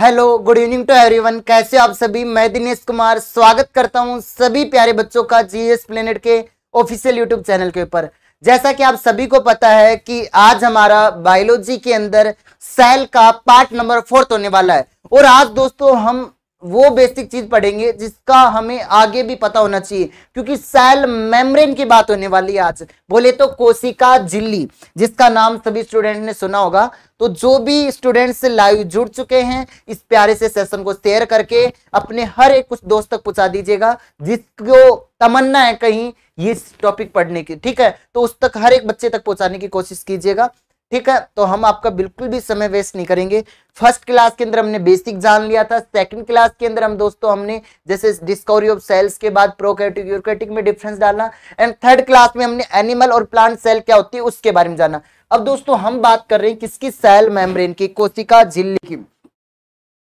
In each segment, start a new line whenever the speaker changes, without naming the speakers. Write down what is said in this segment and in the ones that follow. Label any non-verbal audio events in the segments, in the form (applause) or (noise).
Hello good evening to everyone कैसे आप सभी मैं दिनेश कुमार स्वागत करता हूं सभी प्यारे बच्चों का जीएस प्लेनेट के ऑफिशियल यूट्यूब चैनल के ऊपर जैसा कि आप सभी को पता है कि आज हमारा बायोलॉजी के अंदर सेल का पार्ट नंबर फोर्थ होने वाला है और आज दोस्तों हम वो बेसिक चीज पढ़ेंगे जिसका हमें आगे भी पता होना चाहिए क्योंकि सेल मेम्ब्रेन की बात होने वाली है आज बोले तो कोशिका झिल्ली जिसका नाम सभी स्टूडेंट ने सुना होगा तो जो भी स्टूडेंट्स लाइव जुड़ चुके हैं इस प्यारे से सेशन को शेयर करके अपने हर एक कुछ दोस्त तक पहुंचा दीजिएगा जिसको तमन्ना है कहीं ये टॉपिक पढ़ने की ठीक है तो उस तक हर एक बच्चे तक पहुंचाने की कोशिश कीजिएगा ठीक है तो हम आपका बिल्कुल भी समय वेस्ट नहीं करेंगे फर्स्ट क्लास के अंदर हमने बेसिक जान लिया था सेकंड क्लास के अंदर हम दोस्तों हमने जैसे डिस्कवरी ऑफ सेल्स के बाद प्रोकैटिक में डिफरेंस डालना एंड थर्ड क्लास में हमने एनिमल और प्लांट सेल क्या होती है उसके बारे में जाना अब दोस्तों हम बात कर रहे हैं किसकी सेल मेम्ब्रेन की कोशिका झिल्ली की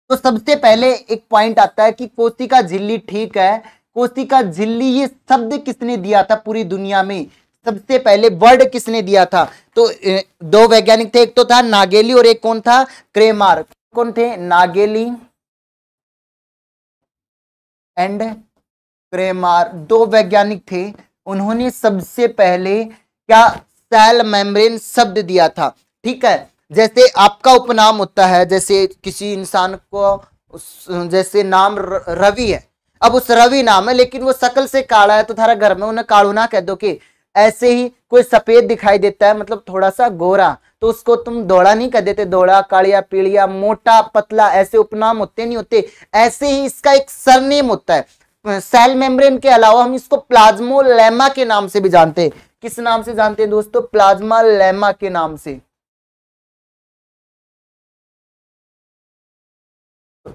तो सबसे पहले एक पॉइंट आता है कि कोशिका झिल्ली ठीक है कोशिका झिल्ली ये शब्द किसने दिया था पूरी दुनिया में सबसे पहले वर्ड किसने दिया था तो दो वैज्ञानिक थे एक तो था नागेली और एक कौन था क्रेमार कौन थे नागेली एंड क्रेमार दो वैज्ञानिक थे उन्होंने सबसे पहले क्या सेल मेम्ब्रेन शब्द दिया था ठीक है जैसे आपका उपनाम होता है जैसे किसी इंसान को जैसे नाम रवि है अब उस रवि नाम है लेकिन वो सकल से काला है तो थारा घर में उन्हें ना कह दो कि ऐसे ही कोई सफेद दिखाई देता है मतलब थोड़ा सा गोरा तो उसको तुम दौड़ा नहीं कर देते दौड़ा काड़िया पीड़िया मोटा पतला ऐसे उपनाम होते नहीं होते ऐसे ही इसका एक सरनेम होता है सेल मेम्ब्रेन के अलावा हम इसको प्लाज्मो लेमा के नाम से भी जानते हैं किस नाम से जानते हैं दोस्तों प्लाज्मा लेमा के नाम से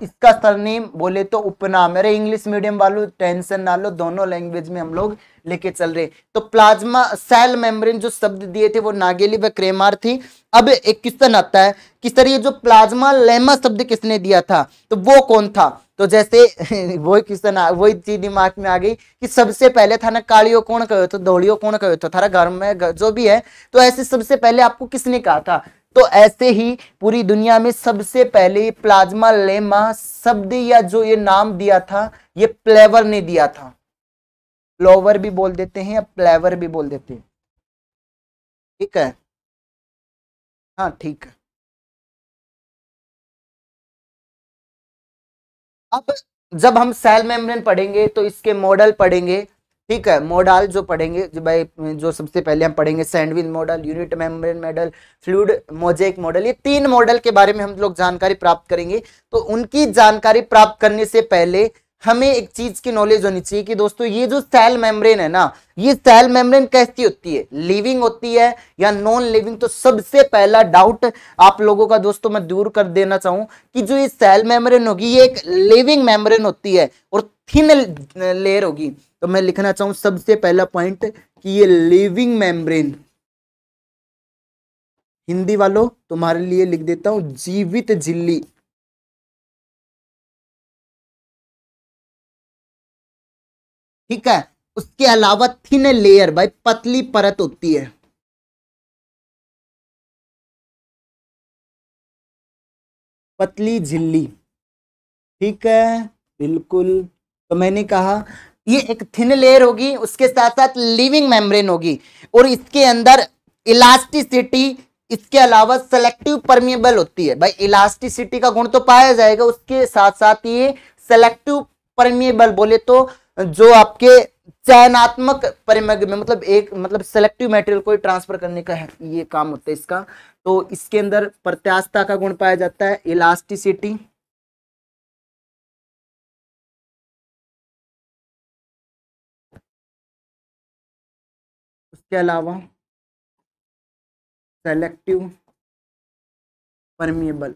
इसका नेम बोले तो उपनाम अरे इंग्लिश मीडियम वालों टेंशन ना लो दोनों लैंग्वेज में हम लोग लेके चल रहे तो प्लाज्मा सेल मेम्ब्रेन जो शब्द दिए थे वो नागेली व क्रेमार थी अब एक क्वेश्चन आता है कि सर ये जो प्लाज्मा लेमा शब्द किसने दिया था तो वो कौन था तो जैसे (laughs) वही क्वेश्चन वही चीज दिमाग में आ गई कि सबसे पहले था ना कालियो कौन कहो तो दौड़ियों कौन कहो तो थारा घर में जो भी है तो ऐसे सबसे पहले आपको किसने कहा था तो ऐसे ही पूरी दुनिया में सबसे पहले प्लाज्मा लेमा शब्द या जो ये नाम दिया था ये प्लेवर ने दिया था प्लोवर भी बोल देते हैं या प्लेवर भी बोल देते हैं
ठीक है हाँ ठीक है
अब जब हम सेल मेम्ब्रेन पढ़ेंगे तो इसके मॉडल पढ़ेंगे ठीक है मॉडल जो पढ़ेंगे जो भाई जो सबसे पहले हम पढ़ेंगे sandwich model unit membrane model fluid mosaic model ये तीन मॉडल के बारे में हम लोग जानकारी प्राप्त करेंगे तो उनकी जानकारी प्राप्त करने से पहले हमें एक चीज की नॉलेज होनी चाहिए कि दोस्तों ये जो सेल मेम्ब्रेन है ना ये सेल मेम्ब्रेन कैसी होती है लिविंग होती है या नॉन लिविंग तो सबसे पहला डाउट आप लोगों का दोस्तों मैं दूर कर देना चाहूं कि जो ये सेल मेम्ब्रेन होगी ये एक लिविंग मेम्ब्रेन होती है और थिन लेयर होगी तो मैं लिखना चाहूं सबसे पहला पॉइंट कि ये लिविंग मेम्ब्रेन हिंदी वालों तुम्हारे लिए लिख देता हूं
जीवित झिल्ली ठीक है उसके अलावा थिन लेयर भाई पतली परत होती है
पतली झिल्ली ठीक है बिल्कुल तो मैंने कहा ये एक थिन लेयर होगी उसके साथ साथ लिविंग मेम्ब्रेन होगी और इसके अंदर इलास्टिसिटी इसके अलावा सेलेक्टिव परमिएबल होती है भाई इलास्टिसिटी का गुण तो पाया जाएगा उसके साथ साथ ये सेलेक्टिव परमिएबल बोले तो जो आपके चयनात्मक परिमग में मतलब एक मतलब सेलेक्टिव मटेरियल को ट्रांसफर करने का है ये काम होता है इसका तो इसके अंदर प्रत्यास्था का गुण पाया जाता है इलास्टिसिटी
इसके अलावा सेलेक्टिव परमिएबल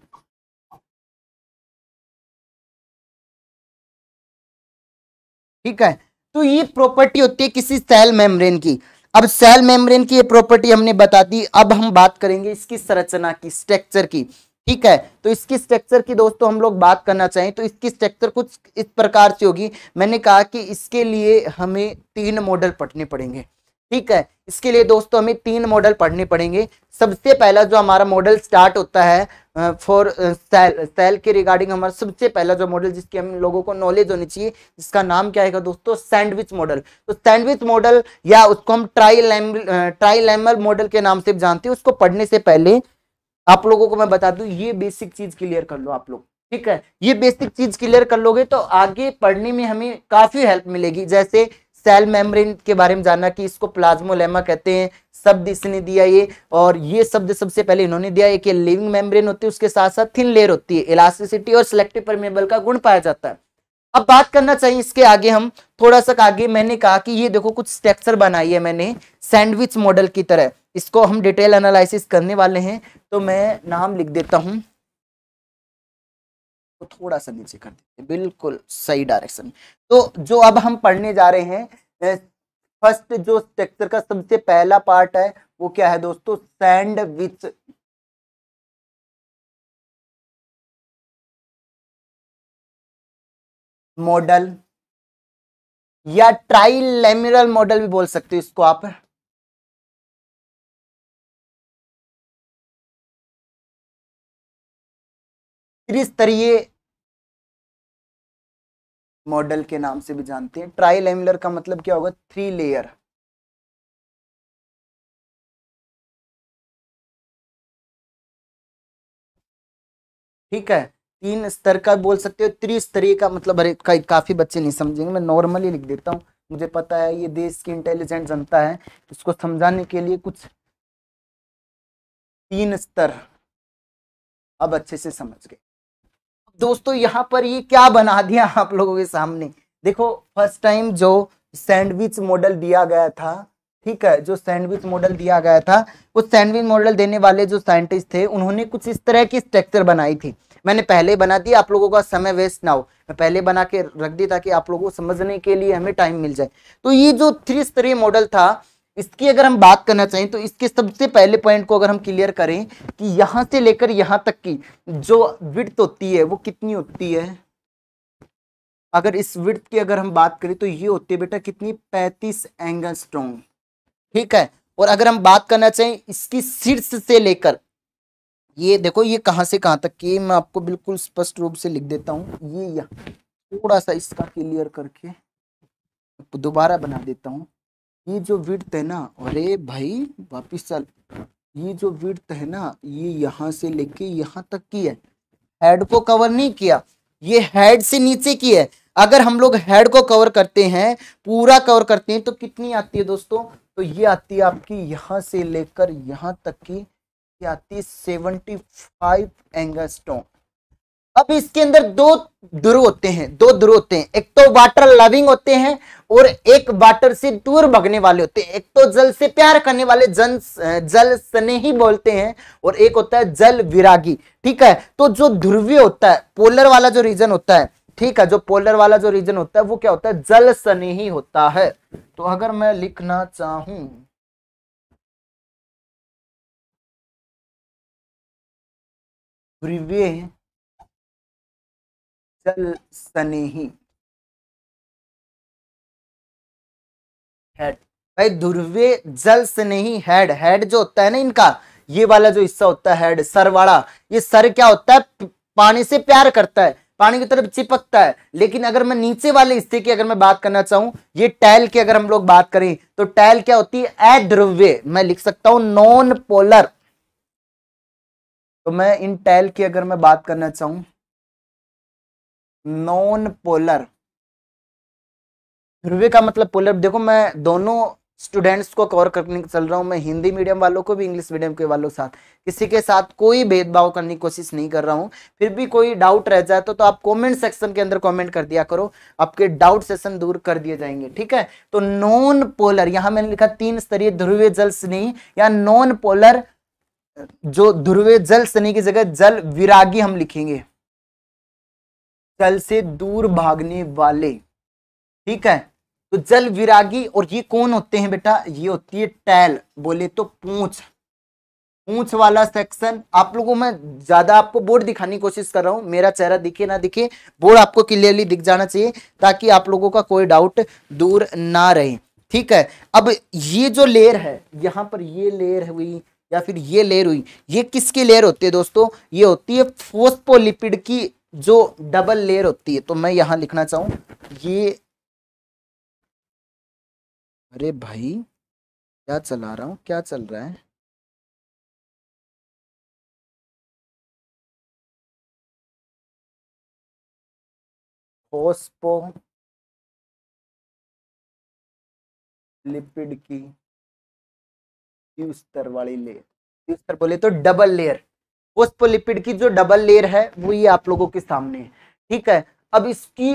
ठीक है तो ये प्रॉपर्टी होती है किसी सेल मेम्ब्रेन की अब सेल मेम्ब्रेन की ये प्रॉपर्टी हमने बता दी अब हम बात करेंगे इसकी संरचना की स्ट्रक्चर की ठीक है तो इसकी स्ट्रक्चर की दोस्तों हम लोग बात करना चाहें तो इसकी स्ट्रक्चर कुछ इस प्रकार से होगी मैंने कहा कि इसके लिए हमें तीन मॉडल पढ़ने पड़ेंगे ठीक है इसके लिए दोस्तों हमें तीन मॉडल पढ़ने पड़ेंगे सबसे पहला जो हमारा मॉडल स्टार्ट होता है फॉर सेल सेल के रिगार्डिंग हमारा सबसे पहला जो मॉडल जिसकी हम लोगों को नॉलेज होनी चाहिए जिसका नाम क्या है दोस्तों सैंडविच मॉडल तो सैंडविच मॉडल या उसको हम ट्राई ट्राईलैमल मॉडल के नाम से जानते हैं उसको पढ़ने से पहले आप लोगों को मैं बता दू ये बेसिक चीज क्लियर कर लो आप लोग ठीक है ये बेसिक चीज क्लियर कर लोगे तो आगे पढ़ने में हमें काफी हेल्प मिलेगी जैसे सेल मेम्ब्रेन के बारे में जाना कि इसको प्लाज्मोलेमा कहते हैं शब्द इसने दिया ये और ये शब्द सबसे पहले इन्होंने दिया एक लिविंग मेम्ब्रेन होती है उसके साथ साथ थिन लेयर होती है इलास्टिसिटी और सिलेक्टिव परमेबल का गुण पाया जाता है अब बात करना चाहिए इसके आगे हम थोड़ा सा आगे मैंने कहा कि ये देखो कुछ स्ट्रक्चर बनाई है मैंने सैंडविच मॉडल की तरह इसको हम डिटेल एनालिस करने वाले हैं तो मैं नाम लिख देता हूँ को थोड़ा सा नीचे कर देते बिल्कुल सही डायरेक्शन में तो जो अब हम पढ़ने जा रहे हैं फर्स्ट जो स्ट्रक्चर का सबसे पहला पार्ट है वो क्या है दोस्तों विच
मॉडल या ट्राइलेमिनल मॉडल भी बोल सकते हो इसको आप त्रिस्तरीय मॉडल के नाम से भी जानते हैं ट्राई लेमुलर का मतलब क्या होगा थ्री लेयर
ठीक है तीन स्तर का बोल सकते हो त्रिस्तरीय का मतलब अरे का, काफी बच्चे नहीं समझेंगे मैं नॉर्मली लिख देता हूँ मुझे पता है ये देश की इंटेलिजेंट जनता है इसको समझाने के लिए कुछ तीन स्तर अब अच्छे से समझ गए दोस्तों यहाँ पर ये क्या बना दिया (laughs) आप लोगों के सामने देखो फर्स्ट टाइम जो सैंडविच मॉडल दिया गया था ठीक है जो सैंडविच मॉडल दिया गया था उस सैंडविच मॉडल देने वाले जो साइंटिस्ट थे उन्होंने कुछ इस तरह की स्ट्रक्चर बनाई थी मैंने पहले बना दी आप लोगों का समय वेस्ट ना हो मैं पहले बना के रख दी ताकि आप लोगों को समझने के लिए हमें टाइम मिल जाए तो ये जो थ्री स्तरीय मॉडल था इसकी अगर हम बात करना चाहें तो इसके सबसे पहले पॉइंट को अगर हम क्लियर करें कि यहां से लेकर यहां तक की जो विड्थ होती है वो कितनी होती है अगर इस विड्थ की अगर हम बात करें तो ये होती है बेटा कितनी पैंतीस एंगल स्ट्रॉन्ग ठीक है और अगर हम बात करना चाहें इसकी शीर्ष से लेकर ये देखो ये कहां से कहां तक की मैं आपको बिल्कुल स्पष्ट रूप से लिख देता हूँ ये थोड़ा सा इसका क्लियर करके दोबारा बना देता हूँ ये जो विड्थ है ना अरे भाई वापिस चल ये जो विड्थ है ना ये यहाँ से लेके यहाँ तक की है हेड को कवर नहीं किया ये हेड से नीचे की है अगर हम लोग हेड को कवर करते हैं पूरा कवर करते हैं तो कितनी आती है दोस्तों तो ये आती है आपकी यहाँ से लेकर यहाँ तक की आती है सेवेंटी फाइव एंगस्टोन अब इसके अंदर दो ध्रुव होते हैं दो ध्रुव होते हैं एक तो वाटर लविंग होते हैं और एक वाटर से दूर भगने वाले होते हैं एक तो जल से प्यार करने वाले जन जल स्नेही बोलते हैं और एक होता है जल विरागी ठीक है तो जो ध्रुवी होता है पोलर वाला जो रीजन होता है ठीक है जो पोलर वाला जो रीजन होता है वो क्या होता है जल स्नेही होता है तो अगर मैं लिखना चाहूं
ध्रुवीय चल स्नेही
हेड भाई ध्रुवे जल स्नेही हेड हेड जो होता है ना इनका ये वाला जो हिस्सा होता है हेड सर वाला ये सर क्या होता है पानी से प्यार करता है पानी की तरफ चिपकता है लेकिन अगर मैं नीचे वाले हिस्से की अगर मैं बात करना चाहूं ये टैल की अगर हम लोग बात करें तो टैल क्या होती है अध्रुव्य मैं लिख सकता हूं नॉन पोलर तो मैं इन टैल की अगर मैं बात करना चाहूं नॉन पोलर ध्रुवीय का मतलब पोलर देखो मैं दोनों स्टूडेंट्स को कवर करने चल रहा हूँ मैं हिंदी मीडियम वालों को भी इंग्लिश मीडियम के वालों के साथ किसी के साथ कोई भेदभाव करने की कोशिश नहीं कर रहा हूँ फिर भी कोई डाउट रह जाए तो, तो आप कमेंट सेक्शन के अंदर कमेंट कर दिया करो आपके डाउट सेशन दूर कर दिए जाएंगे ठीक है तो नॉन पोलर यहाँ मैंने लिखा तीन स्तरीय ध्रुवीय जल स्नेही या नॉन पोलर जो ध्रुवीय जल स्नेही की जगह जल विरागी हम लिखेंगे जल से दूर भागने वाले ठीक है तो जल विरागी और ये कौन होते हैं बेटा ये होती है टैल बोले तो पूछ पूछ वाला सेक्शन आप लोगों में ज्यादा आपको बोर्ड दिखाने की कोशिश कर रहा हूं मेरा चेहरा दिखे ना दिखे बोर्ड आपको क्लियरली दिख जाना चाहिए ताकि आप लोगों का कोई डाउट दूर ना रहे ठीक है अब ये जो लेयर है यहां पर ये लेयर हुई या फिर ये लेयर हुई ये किसकी लेयर होती है दोस्तों ये होती है फोस्पोलिपिड की जो डबल लेयर होती है तो मैं यहां लिखना चाहूं ये अरे भाई क्या चला रहा हूं
क्या चल रहा है पोस्पो लिपिड की
स्तर वाली लेयर स्तर बोले तो डबल लेयर ओस्पोलिपिड की जो डबल लेयर है वो ये आप लोगों के सामने है ठीक है अब इसकी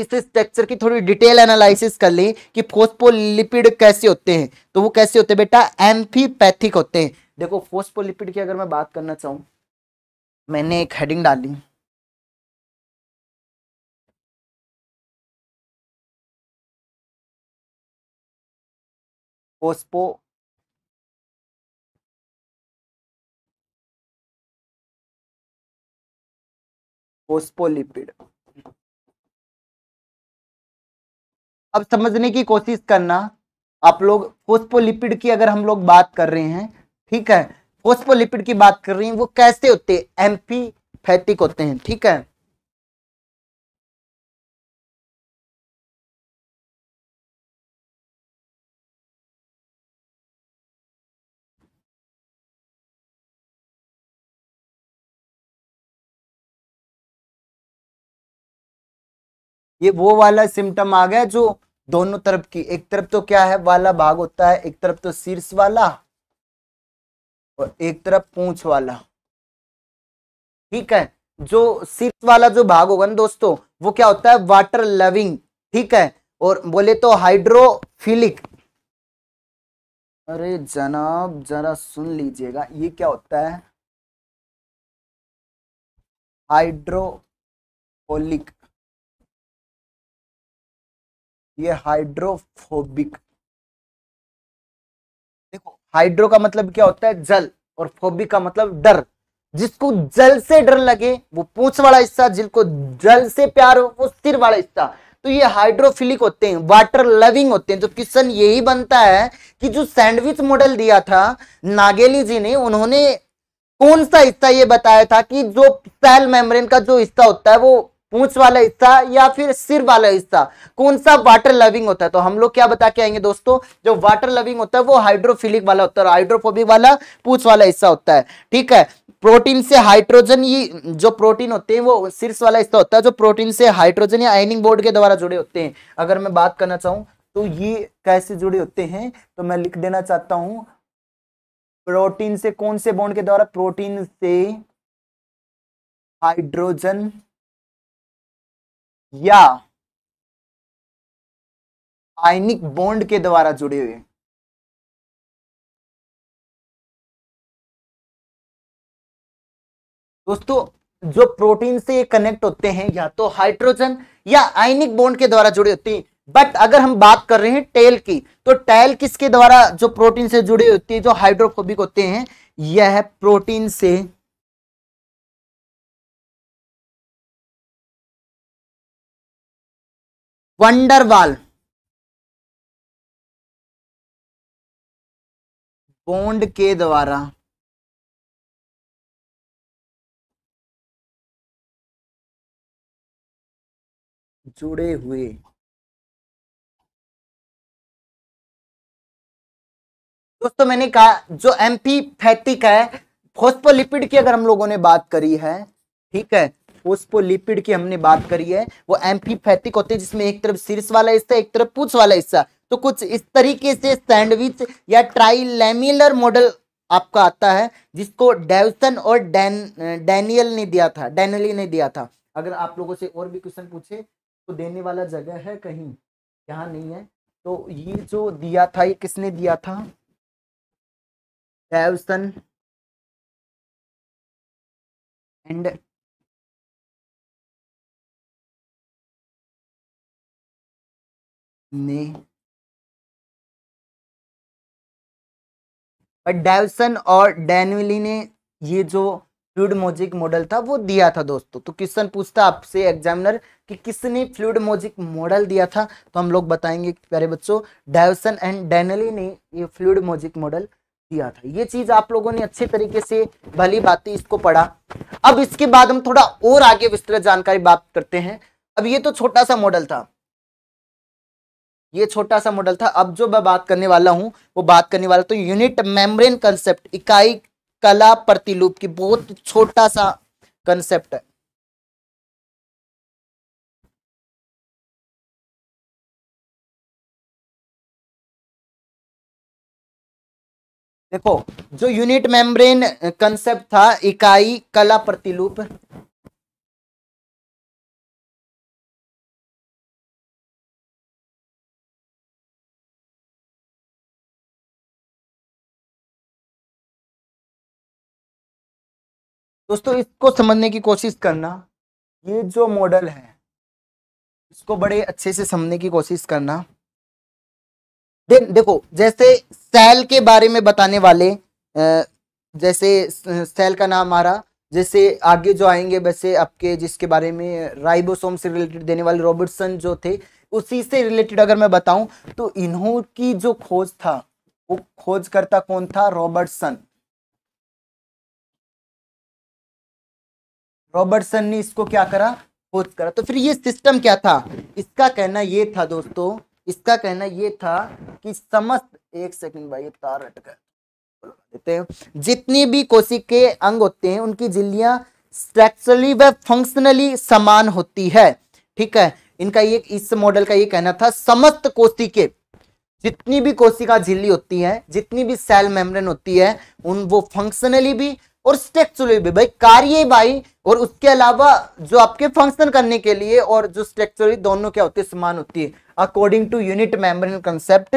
इस स्ट्रक्चर की थोड़ी डिटेल एनालिसिस कर लें कि फोस्पोलिपिड कैसे होते हैं तो वो कैसे होते हैं बेटा एम्फीपैथिक होते हैं देखो फोस्पोलिपिड की अगर मैं बात करना चाहूं मैंने एक
हेडिंग डाली फोस्पो फोस्पोलिपिड
अब समझने की कोशिश करना आप लोग फोस्पोलिपिड की अगर हम लोग बात कर रहे हैं ठीक है फोस्पोलिपिड की बात कर रहे हैं वो कैसे होते हैं एम्फी फैटिक होते हैं ठीक है ये वो वाला सिम्टम आ गया जो दोनों तरफ की एक तरफ तो क्या है वाला भाग होता है एक तरफ तो शीर्ष वाला और एक तरफ पूछ वाला ठीक है जो शीर्ष वाला जो भाग होगा ना दोस्तों वो क्या होता है वाटर लविंग ठीक है और बोले तो हाइड्रोफिलिक अरे जनाब जरा सुन लीजिएगा ये क्या होता है
हाइड्रोफोलिक
ये हाइड्रोफोबिक देखो हाइड्रो का मतलब क्या होता है जल और फोबिक का मतलब डर जिसको जल से डर लगे वो पूछ वाला हिस्सा जिसको जल से प्यार हो वो सिर वाला हिस्सा तो ये हाइड्रोफिलिक होते हैं वाटर लविंग होते हैं तो क्वेश्चन यही बनता है कि जो सैंडविच मॉडल दिया था नागेली जी ने उन्होंने कौन सा हिस्सा ये बताया था कि जो सेल मेम्ब्रेन का जो हिस्सा होता है वो पूछ वाला हिस्सा या फिर सिर वाला हिस्सा कौन सा वाटर लविंग होता है तो हम लोग क्या बता के आएंगे दोस्तों जो वाटर लविंग होता है वो हाइड्रोफिलिक वाला होता है हाइड्रोफोबिक वाला पूछ वाला हिस्सा होता है ठीक है प्रोटीन से हाइड्रोजन ये जो प्रोटीन होते हैं वो सिर्स वाला हिस्सा होता है जो प्रोटीन से हाइड्रोजन या आयनिंग बोर्ड के द्वारा जुड़े होते हैं अगर मैं बात करना चाहूं तो ये कैसे जुड़े होते हैं तो मैं लिख देना चाहता हूं प्रोटीन से कौन से बॉन्ड के द्वारा प्रोटीन से
हाइड्रोजन या आयनिक बॉन्ड के द्वारा जुड़े हुए दोस्तों
जो प्रोटीन से कनेक्ट होते हैं या तो हाइड्रोजन या आयनिक बॉन्ड के द्वारा जुड़े होते हैं बट अगर हम बात कर रहे हैं टेल की तो टेल किसके द्वारा जो प्रोटीन से जुड़े होती है जो हाइड्रोफोबिक होते हैं यह प्रोटीन से
वंडरवाल बॉन्ड के द्वारा जुड़े हुए दोस्तों मैंने कहा
जो एम्पी फैटिक है फोस्पोलिपिड की अगर हम लोगों ने बात करी है ठीक है ओस्पोलिपिड की हमने बात करी है वो एम्फीफैथिक होते हैं जिसमें एक तरफ शीर्ष वाला हिस्सा एक तरफ पूछ वाला हिस्सा तो कुछ इस तरीके से सैंडविच या ट्राइलेमुलर मॉडल आपका आता है जिसको डेवसन और डैन डैनियल ने दिया था डैनली ने दिया था अगर आप लोगों से और भी क्वेश्चन पूछे तो देने वाला जगह है कहीं यहाँ नहीं है तो ये जो दिया था ये किसने दिया था
डेवसन एंड ने
डेवसन और डेनविली ने ये जो फ्लूड मोजिक मॉडल था वो दिया था दोस्तों तो क्वेश्चन पूछता आपसे एग्जामिनर कि किसने फ्लूड मोजिक मॉडल दिया था तो हम लोग बताएंगे प्यारे बच्चों डेवसन एंड डेनली ने ये फ्लूड मोजिक मॉडल दिया था ये चीज आप लोगों ने अच्छे तरीके से भली बातें इसको पढ़ा अब इसके बाद हम थोड़ा और आगे विस्तृत जानकारी प्राप्त करते हैं अब ये तो छोटा सा मॉडल था ये छोटा सा मॉडल था अब जो मैं बात करने वाला हूँ वो बात करने वाला तो यूनिट मेम्ब्रेन कंसेप्ट इकाई कला प्रतिलूप की बहुत छोटा सा कंसेप्ट
है देखो जो यूनिट मेम्ब्रेन कंसेप्ट था इकाई कला प्रतिलूप दोस्तों इसको समझने की कोशिश
करना ये जो मॉडल है इसको बड़े अच्छे से समझने की कोशिश करना दे, देखो जैसे सेल के बारे में बताने वाले जैसे सेल का नाम आ रहा जैसे आगे जो आएंगे वैसे आपके जिसके बारे में राइबोसोम से रिलेटेड देने वाले रॉबर्टसन जो थे उसी से रिलेटेड अगर मैं बताऊं तो इन्हों की जो खोज था वो खोजकर्ता कौन था रॉबर्टसन रॉबर्टसन ने इसको क्या करा खोज करा तो फिर ये सिस्टम क्या था इसका कहना ये था दोस्तों इसका कहना ये था कि समस्त एक सेकंड भाई तार अटक देते हैं जितनी भी कोशिक के अंग होते हैं उनकी झिल्लियां स्ट्रक्चरली व फंक्शनली समान होती है ठीक है इनका ये इस मॉडल का ये कहना था समस्त के जितनी भी कोशिका झिल्ली होती है जितनी भी सेल मेम्ब्रेन होती है उन वो फंक्शनली भी और स्ट्रक्चुरल भी भाई कार्य भाई और उसके अलावा जो आपके फंक्शन करने के लिए और जो स्ट्रक्चर दोनों क्या होती है समान होती है according to unit membrane concept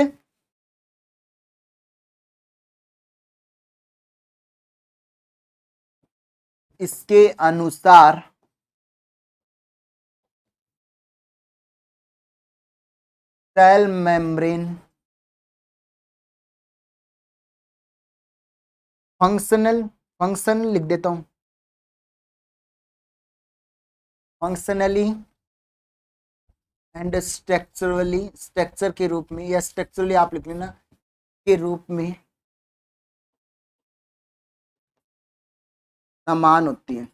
इसके अनुसार सेल मेम्ब्रेन फंक्शनल फंक्शन लिख देता हूं
फंक्शनली एंड स्ट्रक्चरली स्ट्रक्चर के रूप में या स्ट्रक्चरली आप लिख लेना के रूप में
समान होती है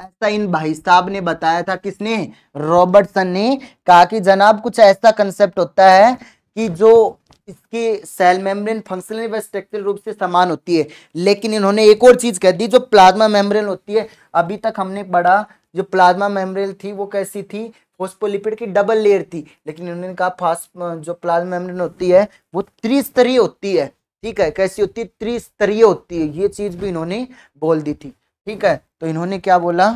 ऐसा इन भाई साहब ने बताया था किसने रॉबर्टसन ने कहा कि जनाब कुछ ऐसा कंसेप्ट होता है कि जो इसकी सेल मेम्ब्रेन फंक्शनल व स्ट्रक्चरल रूप से समान होती है लेकिन इन्होंने एक और चीज़ कह दी जो प्लाज्मा मेम्ब्रेन होती है अभी तक हमने पढ़ा जो प्लाज्मा मेम्ब्रेन थी वो कैसी थी फोस्पोलिपिड की डबल लेयर थी लेकिन इन्होंने कहा फास्ट जो प्लाज्मा मेम्ब्रेन होती है वो त्रिस्तरीय होती है ठीक है कैसी होती है त्रिस्तरीय होती है ये चीज़ भी इन्होंने बोल दी थी ठीक है तो इन्होंने क्या बोला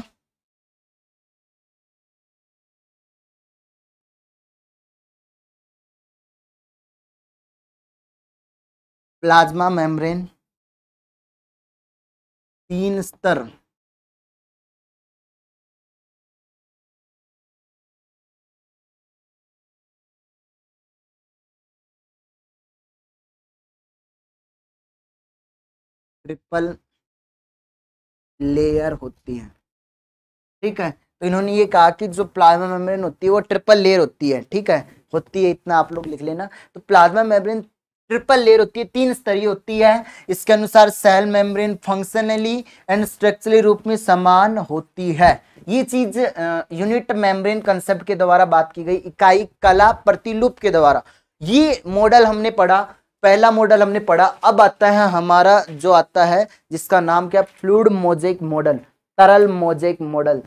प्लाज्मा मेम्ब्रेन तीन स्तर ट्रिपल
लेयर होती है ठीक है तो इन्होंने ये कहा कि जो प्लाज्मा मेम्ब्रेन होती है वो ट्रिपल लेयर होती है ठीक है होती है इतना आप लोग लिख लेना तो प्लाज्मा मेम्ब्रेन ट्रिपल लेयर होती है तीन स्तरीय होती है इसके अनुसार cell membrane functionally and structurally रूप में समान होती है ये चीज यूनिट मेम्ब्रेन कंसेप्ट के द्वारा बात की गई इकाई कला प्रतिलूप के द्वारा ये मॉडल हमने पढ़ा पहला मॉडल हमने पढ़ा अब आता है हमारा जो आता है जिसका नाम क्या फ्लूड मोजेक मॉडल तरल mosaic model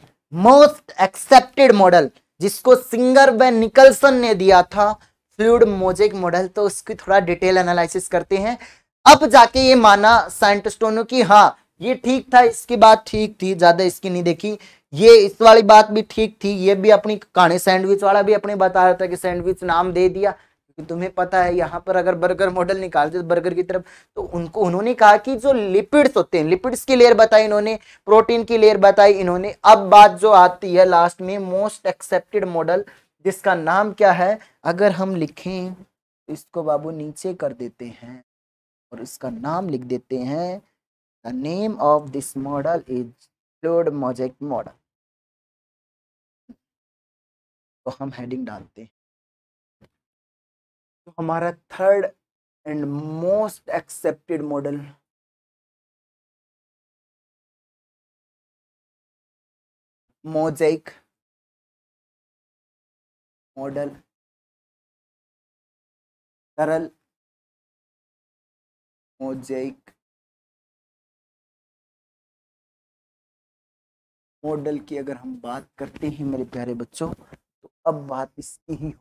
most accepted model जिसको सिंगर व निकलसन ने दिया था फ्लूड मोजेक मॉडल तो उसकी थोड़ा डिटेल एनालिसिस करते हैं अब जाके ये माना साइंटिस्टों ने कि हाँ ये ठीक था इसकी बात ठीक थी ज्यादा इसकी नहीं देखी ये इस वाली बात भी ठीक थी ये भी अपनी कहानी सैंडविच वाला भी अपने बता रहा था कि सैंडविच नाम दे दिया क्योंकि तुम्हें पता है यहाँ पर अगर बर्गर मॉडल निकालते तो बर्गर की तरफ तो उनको उन्होंने कहा कि जो लिपिड्स होते हैं लिपिड्स की लेयर बताई इन्होंने प्रोटीन की लेयर बताई इन्होंने अब बात जो आती है लास्ट में मोस्ट एक्सेप्टेड मॉडल जिसका नाम क्या है अगर हम लिखें तो इसको बाबू नीचे कर देते हैं और इसका नाम लिख देते हैं the name of this model is fluid mosaic model
तो हम हेडिंग डालते हैं तो हमारा third and most accepted model mosaic model सरल मोजेक मॉडल की अगर हम बात करते हैं मेरे
प्यारे बच्चों तो अब बात इसकी ही होगी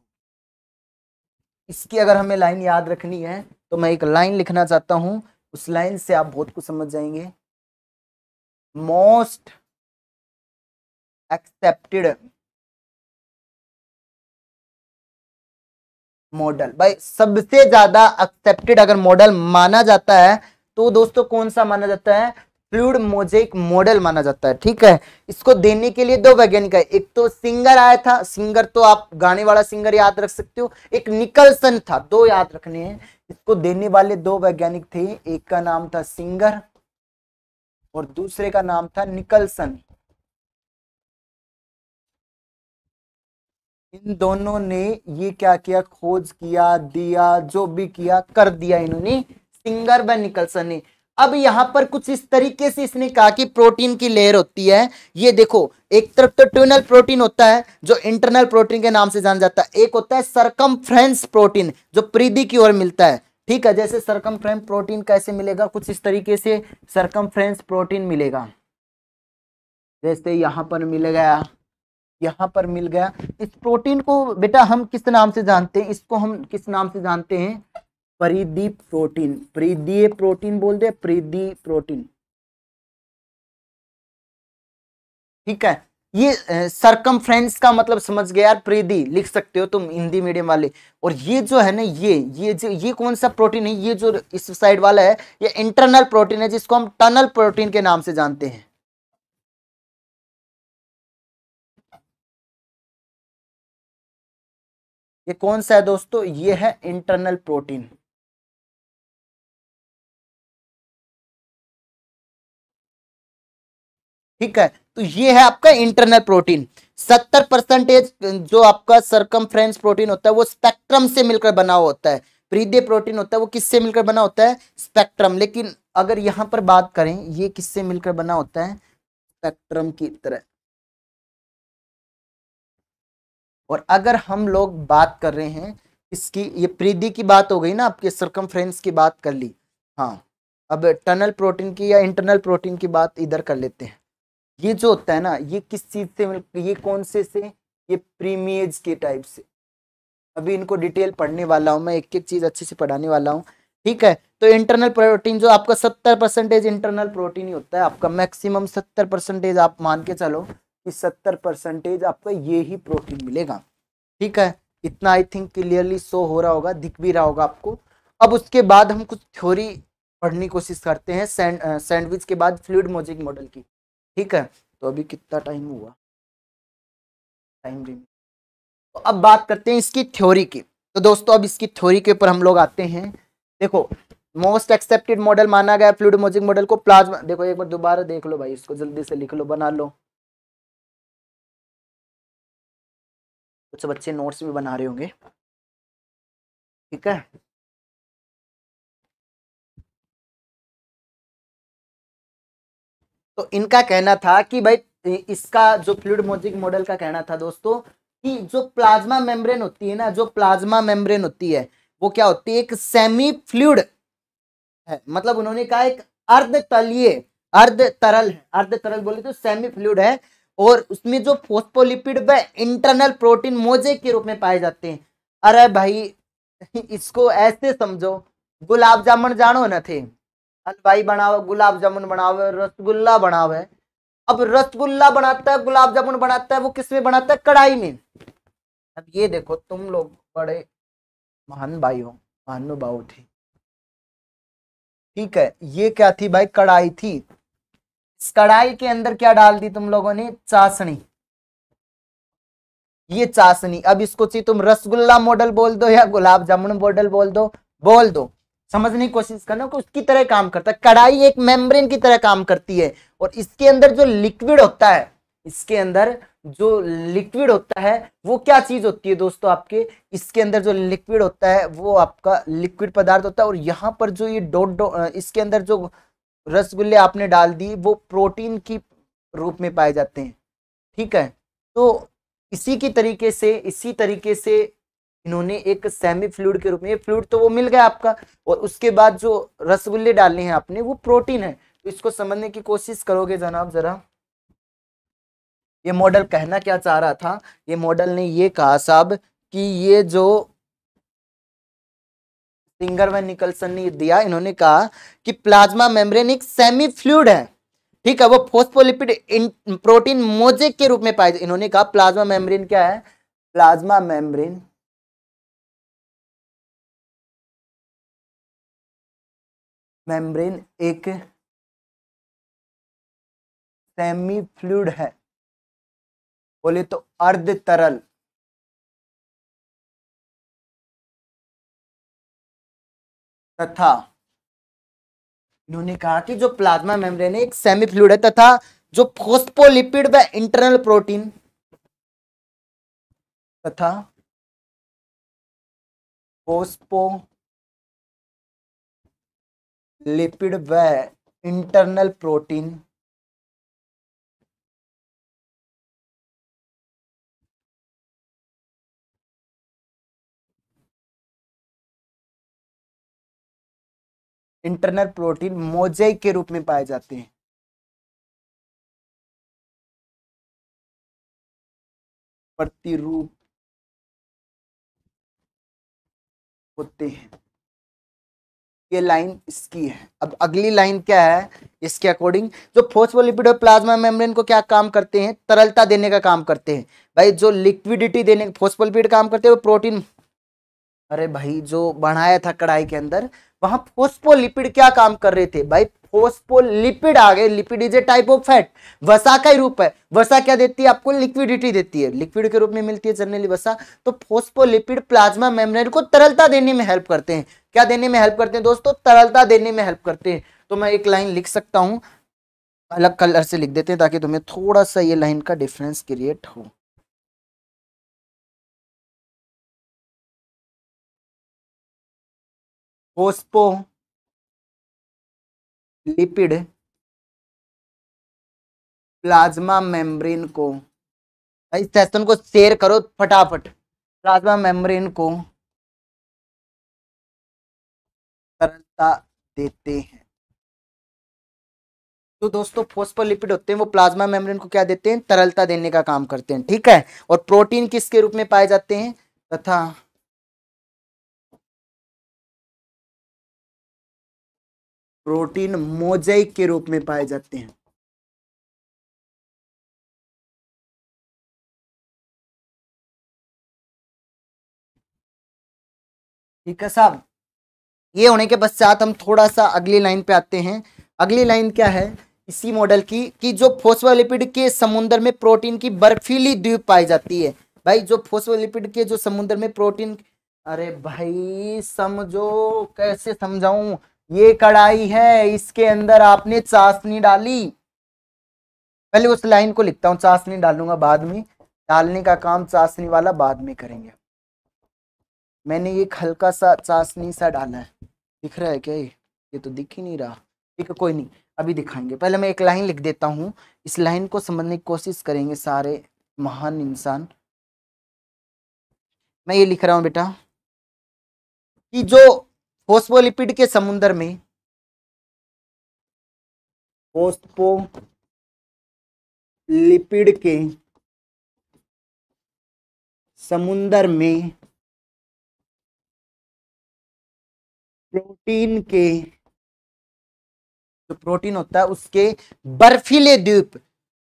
इसकी अगर हमें लाइन याद रखनी है तो मैं एक लाइन लिखना चाहता हूं उस लाइन से आप बहुत कुछ समझ जाएंगे मोस्ट एक्सेप्टेड मॉडल भाई सबसे ज्यादा एक्सेप्टेड अगर मॉडल माना जाता है तो दोस्तों कौन सा माना जाता है फ्लूड मोजेक मॉडल माना जाता है ठीक है इसको देने के लिए दो वैज्ञानिक है एक तो सिंगर आया था सिंगर तो आप गाने वाला सिंगर याद रख सकते हो एक निकलसन था दो याद रखने हैं इसको देने वाले दो वैज्ञानिक थे एक का नाम था सिंगर और दूसरे का नाम था निकलसन इन दोनों ने ये क्या किया खोज किया दिया जो भी किया कर दिया इन्होंने सिंगर व निकलसन ने अब यहाँ पर कुछ इस तरीके से इसने कहा कि प्रोटीन की लेयर होती है ये देखो एक तरफ तो ट्यूनल प्रोटीन होता है जो इंटरनल प्रोटीन के नाम से जाना जाता है एक होता है सरकम प्रोटीन जो प्रीधि की ओर मिलता है ठीक है जैसे सरकम प्रोटीन कैसे मिलेगा कुछ इस तरीके से सरकम प्रोटीन मिलेगा जैसे यहां पर मिलेगा यहाँ पर मिल गया इस प्रोटीन को बेटा हम किस नाम से जानते हैं इसको हम किस नाम से जानते हैं परिदी प्रोटीन परिदीय प्रोटीन बोल दे परिदी प्रोटीन ठीक है ये सरकम फ्रेंस का मतलब समझ गया यार प्रीदी लिख सकते हो तुम हिंदी मीडियम वाले और ये जो है ना ये ये जो ये कौन सा प्रोटीन है ये जो इस साइड वाला है ये इंटरनल प्रोटीन है जिसको हम टनल प्रोटीन के नाम से जानते हैं
ये कौन सा है दोस्तों ये है इंटरनल प्रोटीन
ठीक है तो ये है आपका इंटरनल प्रोटीन सत्तर परसेंटेज जो आपका सरकम प्रोटीन होता है वो स्पेक्ट्रम से मिलकर बना होता है प्रीदे प्रोटीन होता है वो किससे मिलकर बना होता है स्पेक्ट्रम लेकिन अगर यहां पर बात करें ये किससे मिलकर बना होता है स्पेक्ट्रम की तरह और अगर हम लोग बात कर रहे हैं इसकी ये परिधि की बात हो गई ना आपके सरकम की बात कर ली हाँ अब टनल प्रोटीन की या इंटरनल प्रोटीन की बात इधर कर लेते हैं ये जो होता है ना ये किस चीज़ से ये कौन से से ये प्रीमियज के टाइप से अभी इनको डिटेल पढ़ने वाला हूँ मैं एक एक चीज़ अच्छे से पढ़ाने वाला हूँ ठीक है तो इंटरनल प्रोटीन जो आपका सत्तर परसेंटेज इंटरनल प्रोटीन ही होता है आपका मैक्सिमम सत्तर परसेंटेज आप मान के चलो कि सत्तर परसेंटेज आपका ये ही प्रोटीन मिलेगा ठीक है इतना आई थिंक क्लियरली शो हो रहा होगा दिख भी रहा होगा आपको अब उसके बाद हम कुछ थ्योरी पढ़ने की कोशिश करते हैं सैंडविच के बाद फ्लूड मोजिक मॉडल की ठीक है तो अभी कितना टाइम हुआ टाइम तो अब बात करते हैं इसकी थ्योरी की तो दोस्तों अब इसकी थ्योरी के ऊपर हम लोग आते हैं देखो मोस्ट एक्सेप्टेड मॉडल माना गया फ्लूड मोजिक मॉडल को प्लाज्मा देखो एक बार दोबारा देख लो भाई इसको जल्दी से लिख लो बना लो
कुछ बच्चे नोट्स भी बना रहे होंगे ठीक है
तो इनका कहना था कि भाई इसका जो फ्लूड मोजिक मॉडल का कहना था दोस्तों कि जो प्लाज्मा मेम्ब्रेन होती है ना जो प्लाज्मा मेम्ब्रेन होती है वो क्या होती है एक सेमी फ्लूड है मतलब उन्होंने कहा एक अर्ध तलीय अर्ध तरल है अर्ध तरल बोले तो सेमी फ्लूड है और उसमें जो फोस्पोलिपिड व इंटरनल प्रोटीन मोजे के रूप में पाए जाते हैं अरे भाई इसको ऐसे समझो गुलाब जामुन जानो न थे हलवाई बनाओ गुलाब जामुन बनाओ रसगुल्ला बनाओ है अब रसगुल्ला बनाता है गुलाब जामुन बनाता है वो किस में बनाता है कढ़ाई में अब ये देखो तुम लोग बड़े महान भाई हो महानुभाव थे ठीक है ये क्या थी भाई कढ़ाई थी कढ़ाई के अंदर क्या डाल दी तुम लोगों ने चाशनी ये चाशनी अब इसको चाहिए तुम रसगुल्ला मॉडल बोल दो या गुलाब जामुन मॉडल बोल दो बोल दो समझने की कोशिश करना कि उसकी तरह काम करता है कढ़ाई एक मेम्ब्रेन की तरह काम करती है और इसके अंदर जो लिक्विड होता है इसके अंदर जो लिक्विड होता है वो क्या चीज होती है दोस्तों आपके इसके अंदर जो लिक्विड होता है वो आपका लिक्विड पदार्थ होता है और यहाँ पर जो ये डॉट डॉट इसके अंदर जो रसगुल्ले आपने डाल दिए वो प्रोटीन की रूप में पाए जाते हैं ठीक है तो इसी की तरीके से इसी तरीके से इन्होंने एक सेमी फ्लूड के रूप में ये फ्लूड तो वो मिल गया आपका और उसके बाद जो रसगुल्ले डालने हैं आपने वो प्रोटीन है तो इसको समझने की कोशिश करोगे जनाब ज़रा ये मॉडल कहना क्या चाह रहा था ये मॉडल ने ये कहा साहब कि ये जो सिंगर व निकलसन ने दिया इन्होंने कहा कि प्लाज्मा मेम्ब्रेन एक सेमी फ्लूड है ठीक है वो फोस्फोलिपिड प्रोटीन मोजेक के रूप में पाए इन्होंने कहा प्लाज्मा मेम्ब्रेन क्या है प्लाज्मा मेम्ब्रेन
मेम्ब्रेन एक सेमी फ्लूड है बोले तो अर्ध तरल
तथा इन्होंने कहा कि जो प्लाज्मा मेम्ब्रेन है एक सेमी फ्लूड है तथा जो फोस्पोलिपिड व इंटरनल प्रोटीन
तथा फोस्पो लिपिड व internal protein internal protein mosaic के रूप में पाए जाते हैं प्रतिरूप होते हैं
ये लाइन इसकी है अब अगली लाइन क्या है इसके अकॉर्डिंग जो फोस्फोलिपिड और प्लाज्मा मेम्ब्रेन को क्या काम करते हैं तरलता देने का काम करते हैं भाई जो लिक्विडिटी देने फोस्फोलिपिड काम करते हैं वो प्रोटीन अरे भाई जो बनाया था कढ़ाई के अंदर वहां फोस्पोलिपिड क्या काम कर रहे थे भाई फोस्पोलिपिड आ गए lipid is a type of fat वसा का ही रूप है वसा क्या देती है आपको लिक्विडिटी देती है लिक्विड के रूप में मिलती है जनरली वसा तो फोस्पोलिपिड प्लाज्मा मेम्ब्रेन को तरलता देने में हेल्प करते हैं क्या देने में हेल्प करते हैं दोस्तों तरलता देने में हेल्प करते हैं तो मैं एक लाइन लिख सकता हूँ अलग कलर से लिख देते हैं ताकि तुम्हें थोड़ा सा ये लाइन का डिफरेंस क्रिएट हो
फोस्पो लिपिड
प्लाज्मा मेम्ब्रेन को इस सेशन को शेयर करो फटाफट प्लाज्मा मेम्ब्रेन को तरलता देते हैं तो दोस्तों फोस्फोलिपिड होते हैं वो प्लाज्मा मेम्ब्रेन को क्या देते हैं तरलता देने का काम करते हैं ठीक है और प्रोटीन किसके रूप में पाए जाते हैं तथा
प्रोटीन मोजाइक के रूप में पाए जाते हैं ठीक है साहब
ये होने के पश्चात हम थोड़ा सा अगली लाइन पे आते हैं अगली लाइन क्या है इसी मॉडल की कि जो फोस्फोलिपिड के समुद्र में प्रोटीन की बर्फीली द्वीप पाई जाती है भाई जो फोस्फोलिपिड के जो समुद्र में प्रोटीन अरे भाई समझो कैसे समझाऊं ये कढ़ाई है इसके अंदर आपने चाशनी डाली पहले उस लाइन को लिखता हूं चाशनी डालूंगा बाद में डालने का काम चाशनी वाला बाद में करेंगे मैंने ये हल्का सा चाशनी सा डाला है दिख रहा है क्या ये ये तो दिख ही नहीं रहा ठीक है कोई नहीं अभी दिखाएंगे पहले मैं एक लाइन लिख देता हूँ इस लाइन को समझने की कोशिश करेंगे सारे महान इंसान मैं ये लिख रहा हूँ बेटा
कि जो फोस्फोलिपिड के समुद्र में फोस्पो लिपिड के समुंदर में
प्रोटीन के जो प्रोटीन होता है उसके बर्फीले द्वीप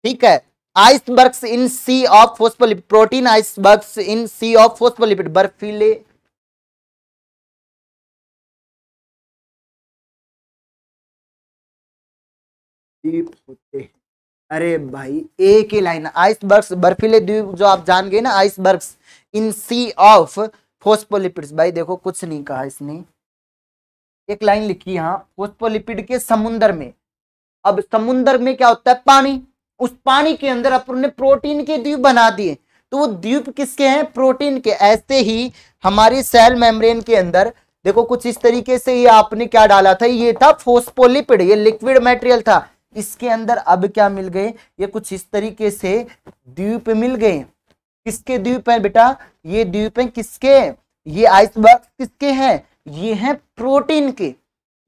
ठीक है icebergs in sea of phospholipid protein icebergs in sea of phospholipid बर्फीले द्वीप होते हैं अरे भाई एक ही लाइन आइसबर्ग्स बर्फीले द्वीप जो आप जान गए ना आइसबर्ग्स इन सी ऑफ फोस्पोलिपिड्स भाई देखो कुछ नहीं कहा इसने एक लाइन लिखी यहाँ फोस्पोलिपिड के समुन्द्र में अब समुन्द्र में क्या होता है पानी उस पानी के अंदर अपन ने प्रोटीन के द्वीप बना दिए तो वो द्वीप किसके हैं प्रोटीन के ऐसे ही हमारी सेल मेम्ब्रेन के अंदर देखो कुछ इस तरीके से ये आपने क्या डाला था ये था फोस्पोलिपिड ये लिक्विड मटेरियल था इसके अंदर अब क्या मिल गए ये कुछ इस तरीके से द्वीप मिल गए किसके द्वीप है बेटा ये द्वीप है किसके ये आइसबर्ग किसके हैं ये हैं प्रोटीन के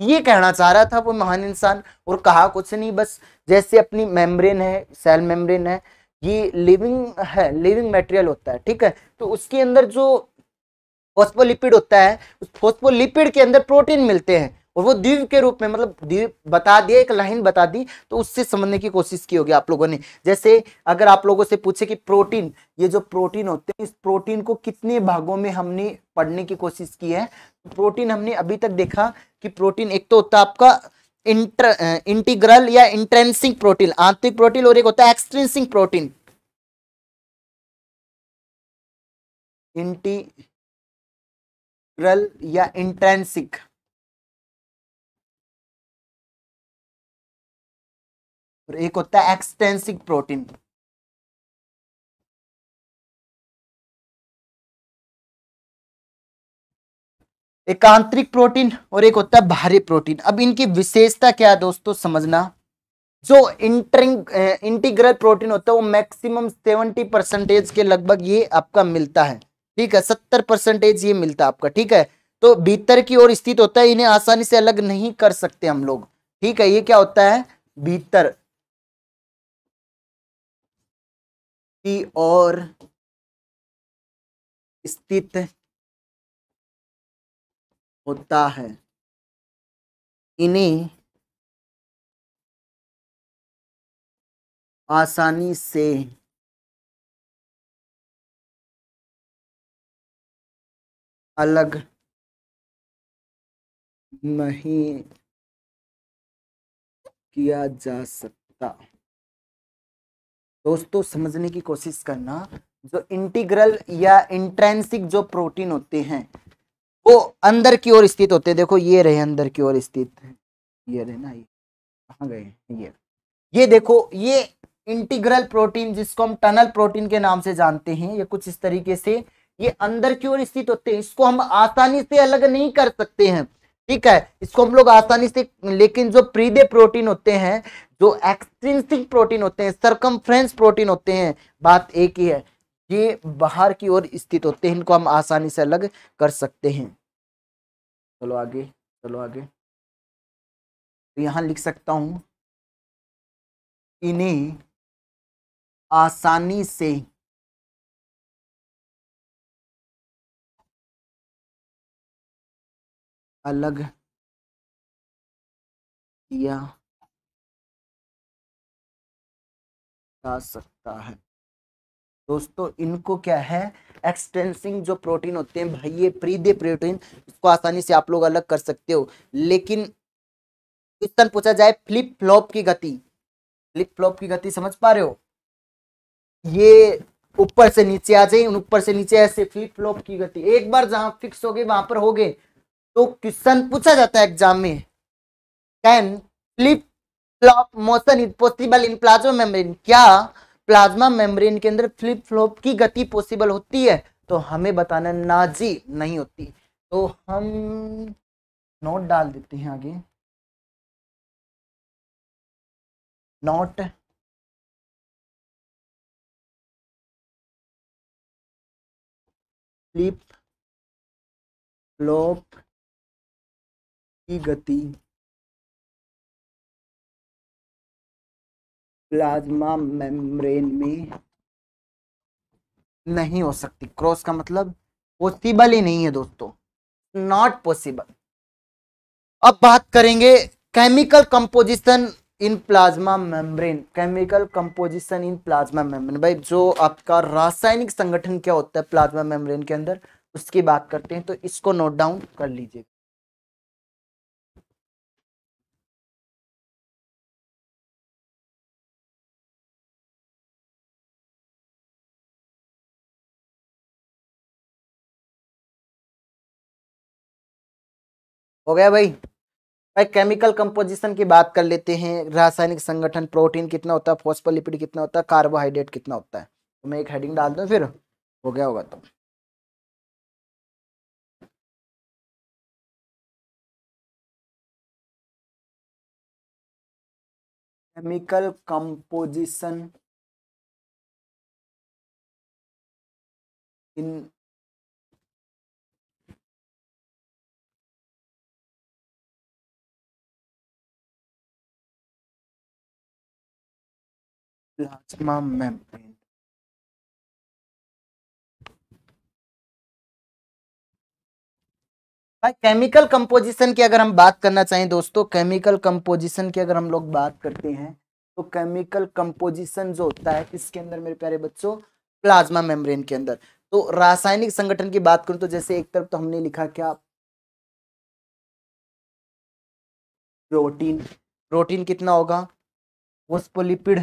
ये कहना चाह रहा था वो महान इंसान और कहा कुछ नहीं बस जैसे अपनी मेम्ब्रेन है सेल मेम्ब्रेन है ये लिविंग है लिविंग मटेरियल होता है ठीक है तो उसके अंदर जो फोस्फोलिपिड होता है उस फोस्फोलिपिड के अंदर प्रोटीन मिलते हैं और वो द्वीप के रूप में मतलब द्वीप बता दिया एक लाइन बता दी तो उससे समझने की कोशिश की होगी आप लोगों ने जैसे अगर आप लोगों से पूछे कि प्रोटीन ये जो प्रोटीन होते हैं इस प्रोटीन को कितने भागों में हमने पढ़ने की कोशिश की है प्रोटीन हमने अभी तक देखा कि प्रोटीन एक तो होता है आपका इंटर इंटीग्रल या इंट्रेंसिंग प्रोटीन आंतरिक प्रोटीन और एक होता है एक्सट्रेंसिंग प्रोटीन
इंटीग्रल या इंट्रेंसिक और एक होता है एक्सटेंसिक प्रोटीन एक आंतरिक
प्रोटीन और एक होता है बाहरी प्रोटीन अब इनकी विशेषता क्या है दोस्तों समझना जो इंटरिंग इंटीग्रल प्रोटीन होता है वो मैक्सिमम सेवेंटी परसेंटेज के लगभग ये आपका मिलता है ठीक है सत्तर परसेंटेज ये मिलता है आपका ठीक है तो भीतर की ओर स्थित होता है इन्हें आसानी से अलग नहीं कर सकते हम लोग ठीक है ये क्या होता है भीतर की ओर
स्थित होता है इन्हें आसानी से अलग नहीं किया जा
सकता दोस्तों समझने की कोशिश करना जो इंटीग्रल या इंट्रेंसिक जो प्रोटीन होते हैं वो अंदर की ओर स्थित होते हैं देखो ये रहे अंदर की ओर स्थित ये रहे ना ये कहाँ गए ये ये देखो ये इंटीग्रल प्रोटीन जिसको हम टनल प्रोटीन के नाम से जानते हैं ये कुछ इस तरीके से ये अंदर की ओर स्थित होते हैं इसको हम आसानी से अलग नहीं कर सकते हैं ठीक है इसको हम लोग आसानी से लेकिन जो प्रीदे प्रोटीन होते हैं जो एक्सट्रिंसिक प्रोटीन होते हैं सरकम प्रोटीन होते हैं बात एक ही है ये बाहर की ओर स्थित होते हैं इनको हम आसानी से अलग कर सकते हैं चलो आगे चलो आगे तो यहां लिख सकता हूं
इन्हें आसानी से अलग किया
जा सकता है दोस्तों इनको क्या है एक्सटेंसिंग जो प्रोटीन होते हैं भाई ये प्रीदे प्रोटीन इसको आसानी से आप लोग अलग कर सकते हो लेकिन क्वेश्चन पूछा जाए फ्लिप फ्लॉप की गति फ्लिप फ्लॉप की गति समझ पा रहे हो ये ऊपर से नीचे आ जाए ऊपर से नीचे ऐसे फ्लिप फ्लॉप की गति एक बार जहां फिक्स हो गए वहां पर हो गए तो क्वेश्चन पूछा जाता है एग्जाम में can flip flop motion is possible in plasma membrane क्या प्लाज्मा मेम्ब्रेन के अंदर फ्लिप फ्लॉप की गति पॉसिबल होती है तो हमें बताना ना जी नहीं होती तो हम नोट डाल देते हैं आगे
नोट फ्लिप फ्लॉप की गति
प्लाज्मा मेम्ब्रेन में नहीं हो सकती क्रॉस का मतलब पॉसिबल ही नहीं है दोस्तों नॉट पॉसिबल अब बात करेंगे chemical composition in plasma membrane chemical composition in plasma membrane भाई जो आपका रासायनिक संगठन क्या होता है प्लाज्मा मेम्ब्रेन के अंदर उसकी बात करते हैं तो इसको नोट डाउन कर लीजिएगा हो गया भाई भाई केमिकल कंपोजिशन की बात कर लेते हैं रासायनिक संगठन प्रोटीन कितना होता है फोस्पोलिपिड कितना होता है कार्बोहाइड्रेट कितना होता है तो मैं एक हेडिंग डाल दूँ फिर हो गया होगा तो
chemical composition in plasma membrane.
Chemical composition की अगर हम बात करना चाहें दोस्तों केमिकल कंपोजिशन की अगर हम लोग बात करते हैं तो केमिकल कंपोजिशन जो होता है इसके अंदर मेरे प्यारे बच्चों प्लाज्मा मेम्ब्रेन के अंदर तो रासायनिक संगठन की बात करूं तो जैसे एक तरफ तो हमने लिखा क्या प्रोटीन प्रोटीन कितना होगा
फोस्फोलिपिड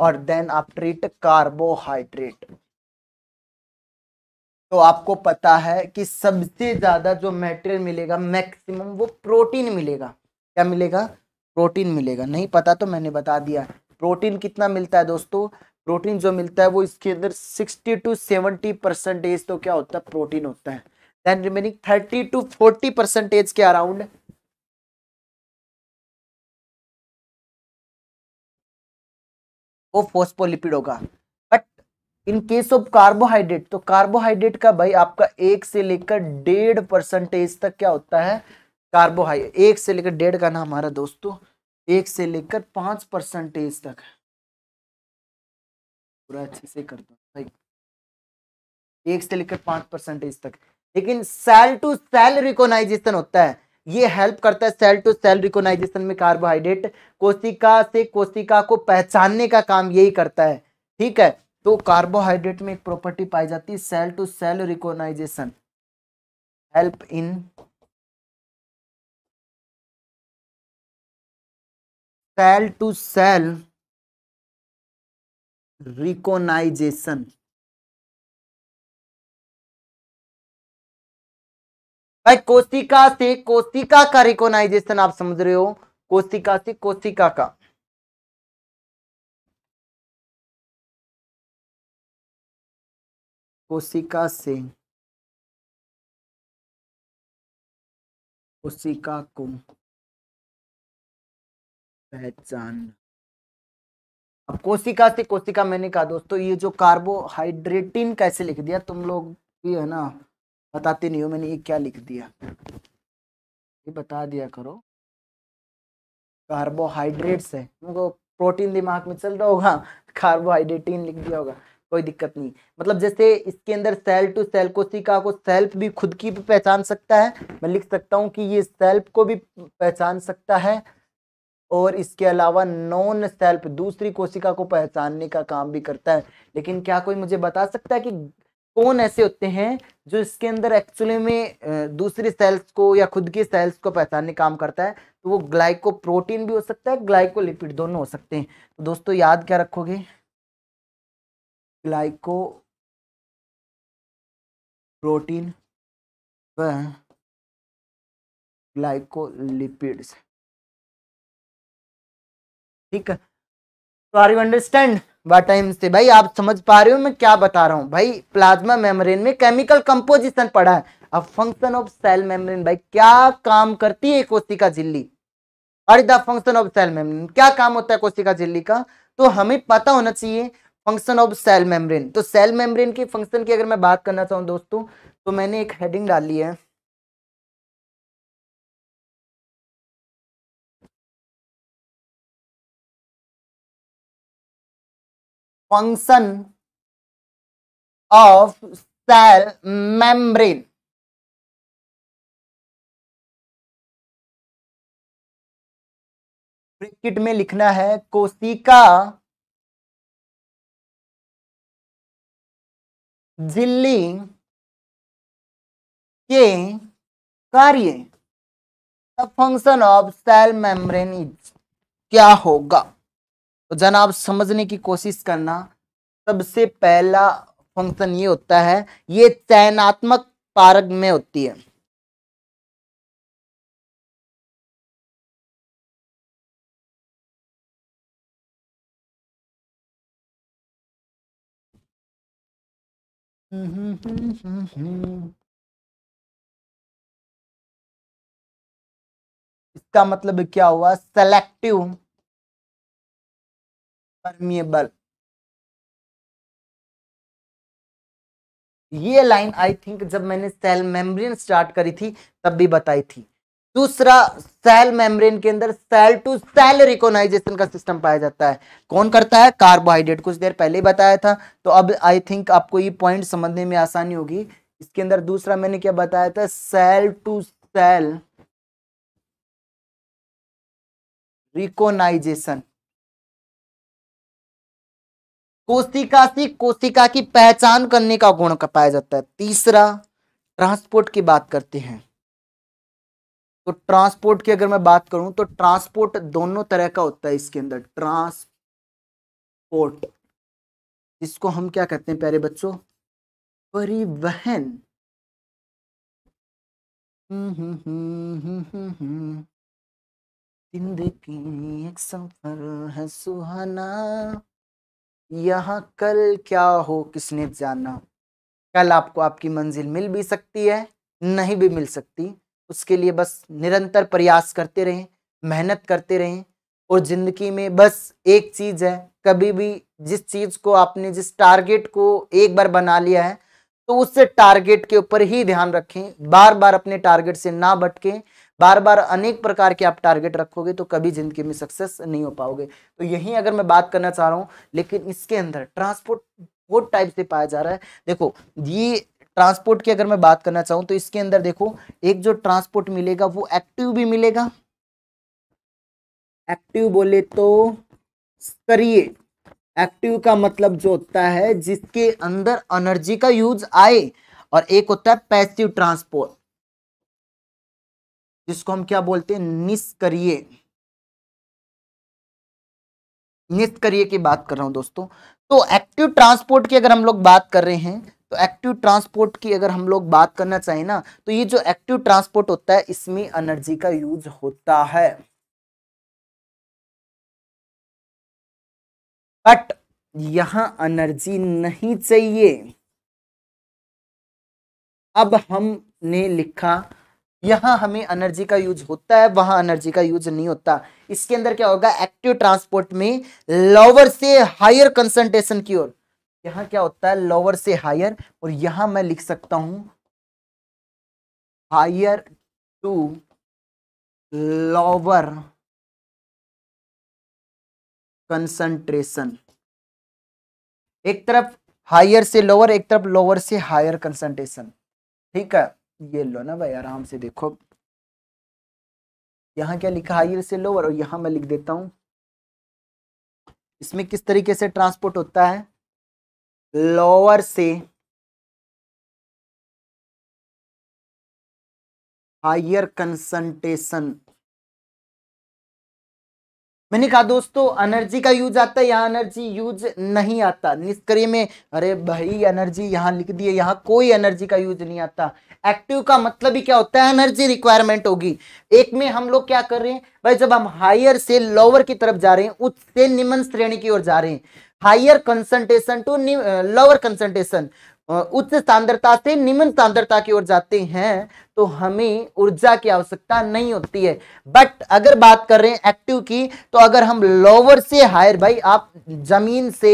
और देन आप ट्रीट कार्बोहाइड्रेट तो आपको पता है कि सबसे ज़्यादा जो मेटेरियल मिलेगा मैक्सिमम वो प्रोटीन मिलेगा क्या मिलेगा प्रोटीन मिलेगा नहीं पता तो मैंने बता दिया प्रोटीन कितना मिलता है दोस्तों प्रोटीन जो मिलता है वो इसके अंदर 60 टू 70 परसेंटेज तो क्या होता है प्रोटीन होता है देन रिमेनिंग 30 टू 40 परसेंटेज के अराउंड वो फोस्पोलिपिड होगा but in case of carbohydrate तो कार्बोहाइड्रेट का भाई आपका एक से लेकर डेढ़ परसेंटेज तक क्या होता है कार्बोहाइड्रेट एक से लेकर डेढ़ का ना हमारा दोस्तों एक से लेकर पांच परसेंटेज तक है पूरा अच्छे से कर दो भाई एक से लेकर पांच परसेंटेज तक लेकिन सेल टू सेल रिकोनाइजेशन होता है ये हेल्प करता है सेल टू सेल रिकोनाइजेशन में कार्बोहाइड्रेट कोशिका से कोशिका को पहचानने का काम यही करता है ठीक है तो कार्बोहाइड्रेट में एक प्रॉपर्टी पाई जाती है cell to cell recognization help in
cell to cell recognization
भाई कोशिका से कोशिका का रिकोनाइजेशन आप समझ रहे हो कोशिका से कोशिका का
कोशिका से
कोशिका को पहचान अब कोशिका से कोशिका मैंने कहा दोस्तों ये जो कार्बोहाइड्रेटिन कैसे लिख दिया तुम लोग भी है ना बताते नहीं हो मैंने ये क्या लिख दिया ये बता दिया करो कार्बोहाइड्रेट्स है उनको प्रोटीन दिमाग में चल रहा होगा कार्बोहाइड्रेट कार्बोहाइड्रेटीन लिख दिया होगा कोई दिक्कत नहीं मतलब जैसे इसके अंदर सेल टू सेल कोशिका को सेल्फ भी खुद की भी पहचान सकता है मैं लिख सकता हूँ कि ये सेल्फ को भी पहचान सकता है और इसके अलावा नॉन सेल्फ दूसरी कोशिका को पहचानने का काम भी करता है लेकिन क्या कोई मुझे बता सकता है कि कौन ऐसे होते हैं जो इसके अंदर एक्चुअली में दूसरी सेल्स को या खुद की सेल्स को पहचानने काम करता है तो वो ग्लाइको प्रोटीन भी हो सकता है ग्लाइकोलिपिड दोनों हो सकते हैं तो दोस्तों याद क्या रखोगे ग्लाइको
प्रोटीन व
ग्लाइकोलिपिड्स ठीक है तो आर यू अंडरस्टैंड एम से भाई आप समझ पा रहे हो मैं क्या बता रहा हूँ भाई प्लाज्मा मेम्ब्रेन में केमिकल कंपोजिशन पड़ा है अब फंक्शन ऑफ सेल मेम्ब्रेन भाई क्या काम करती है कोशिका झिल्ली और the function of cell membrane क्या काम होता है कोशिका झिल्ली का तो हमें पता होना चाहिए फंक्शन ऑफ सेल मेम्ब्रेन तो सेल मेम्ब्रेन की फंक्शन की अगर मैं बात करना चाहूँ दोस्तों तो मैंने एक हेडिंग डाली है
function of cell membrane bracket में लिखना है कोशिका झिल्ली के कार्य
फंक्शन ऑफ सेल मेम्ब्रेन क्या होगा तो जनाब समझने की कोशिश करना सबसे पहला फंक्शन ये होता है ये चयनात्मक पारक में होती है
इसका मतलब क्या हुआ सेलेक्टिव परमिएबल
ये लाइन आई थिंक जब मैंने सेल मेम्ब्रेन स्टार्ट करी थी तब भी बताई थी दूसरा सेल मेम्ब्रेन के अंदर सेल टू सेल रिकोनाइजेशन का सिस्टम पाया जाता है कौन करता है कार्बोहाइड्रेट कुछ देर पहले बताया था तो अब आई थिंक आपको ये पॉइंट समझने में आसानी होगी इसके अंदर दूसरा मैंने क्या बताया था सेल टू सेल रिकोनाइजेशन कोशिका से कोशिका की पहचान करने का गुण का पाया जाता है तीसरा ट्रांसपोर्ट की बात करते हैं तो ट्रांसपोर्ट की अगर मैं बात करूं तो ट्रांसपोर्ट दोनों तरह का होता है इसके अंदर ट्रांसपोर्ट इसको हम क्या कहते हैं प्यारे बच्चों
परिवहन हम्म, हम्म,
हम्म, हम्म एक सफर है सुहाना यहाँ कल क्या हो किसने जाना कल आपको आपकी मंजिल मिल भी सकती है नहीं भी मिल सकती उसके लिए बस निरंतर प्रयास करते रहें मेहनत करते रहें और ज़िंदगी में बस एक चीज़ है कभी भी जिस चीज़ को आपने जिस टारगेट को एक बार बना लिया है तो उससे टारगेट के ऊपर ही ध्यान रखें बार बार अपने टारगेट से ना भटकें बार बार अनेक प्रकार के आप टारगेट रखोगे तो कभी ज़िंदगी में सक्सेस नहीं हो पाओगे तो यही अगर मैं बात करना चाह रहा हूँ लेकिन इसके अंदर ट्रांसपोर्ट बहुत टाइप से पाया जा रहा है देखो ये ट्रांसपोर्ट की अगर मैं बात करना चाहूँ तो इसके अंदर देखो एक जो ट्रांसपोर्ट मिलेगा वो एक्टिव भी मिलेगा एक्टिव बोले तो करिए एक्टिव का मतलब जो होता है जिसके अंदर एनर्जी का यूज आए और एक होता है पैसिव ट्रांसपोर्ट जिसको हम क्या बोलते हैं निष्क्रिय निष्क्रिय की बात कर रहा हूं दोस्तों तो एक्टिव ट्रांसपोर्ट की अगर हम लोग बात कर रहे हैं तो एक्टिव ट्रांसपोर्ट की अगर हम लोग बात करना चाहें ना तो ये जो एक्टिव ट्रांसपोर्ट होता है इसमें एनर्जी का यूज होता है बट यहां एनर्जी नहीं चाहिए अब हमने लिखा यहाँ हमें एनर्जी का यूज होता है वहां एनर्जी का यूज नहीं होता इसके अंदर क्या होगा एक्टिव ट्रांसपोर्ट में लोअर से हायर कंसंट्रेशन की ओर यहाँ क्या होता है लोअर से हायर और यहां मैं लिख सकता हूं हायर टू
लोअर
कंसंट्रेशन एक तरफ हायर से लोअर एक तरफ लोअर से हायर कंसंट्रेशन ठीक है ये लो ना भाई आराम से देखो यहाँ क्या लिखा हाइयर से लोअर और यहाँ मैं लिख देता हूँ इसमें किस तरीके से ट्रांसपोर्ट होता है लोअर से हायर कंसंट्रेशन मैंने कहा दोस्तों एनर्जी का यूज आता है यहाँ एनर्जी यूज नहीं आता निष्क्रिय में अरे भाई एनर्जी यहाँ लिख दिए यहाँ कोई एनर्जी का यूज नहीं आता एक्टिव का मतलब ही क्या होता है एनर्जी रिक्वायरमेंट होगी एक में हम लोग क्या कर रहे हैं भाई जब हम हायर से लोअर की तरफ जा रहे हैं उच्च से निम्न श्रेणी की ओर जा रहे हैं higher concentration to lower concentration उच्च सांद्रता से निम्न सांद्रता की ओर जाते हैं तो हमें ऊर्जा की आवश्यकता नहीं होती है बट अगर बात कर रहे हैं एक्टिव की तो अगर हम लोअर से हायर भाई आप जमीन से